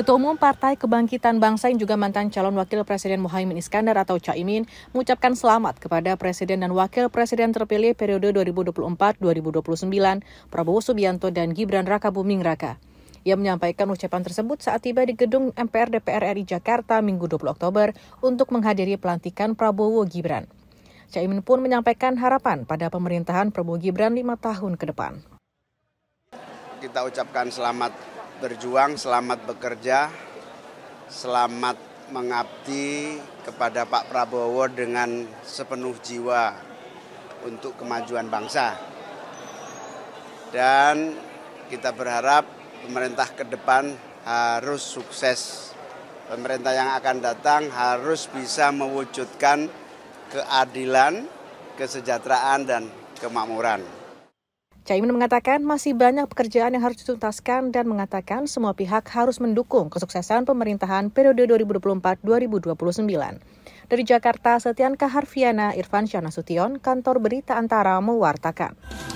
Ketua Umum Partai Kebangkitan Bangsa yang juga mantan calon Wakil Presiden Muhaimin Iskandar atau Caimin mengucapkan selamat kepada Presiden dan Wakil Presiden terpilih periode 2024-2029 Prabowo Subianto dan Gibran Raka Buming Raka. Ia menyampaikan ucapan tersebut saat tiba di gedung MPR DPR RI Jakarta Minggu 20 Oktober untuk menghadiri pelantikan Prabowo Gibran. Caimin pun menyampaikan harapan pada pemerintahan Prabowo Gibran lima tahun ke depan. Kita ucapkan selamat berjuang, selamat bekerja, selamat mengabdi kepada Pak Prabowo dengan sepenuh jiwa untuk kemajuan bangsa. Dan kita berharap pemerintah ke depan harus sukses. Pemerintah yang akan datang harus bisa mewujudkan keadilan, kesejahteraan, dan kemakmuran. Caimin mengatakan masih banyak pekerjaan yang harus dituntaskan dan mengatakan semua pihak harus mendukung kesuksesan pemerintahan periode 2024-2029. Dari Jakarta, Setian Kaharfiana, Irfan Syana Sution, Kantor Berita Antara mewartakan.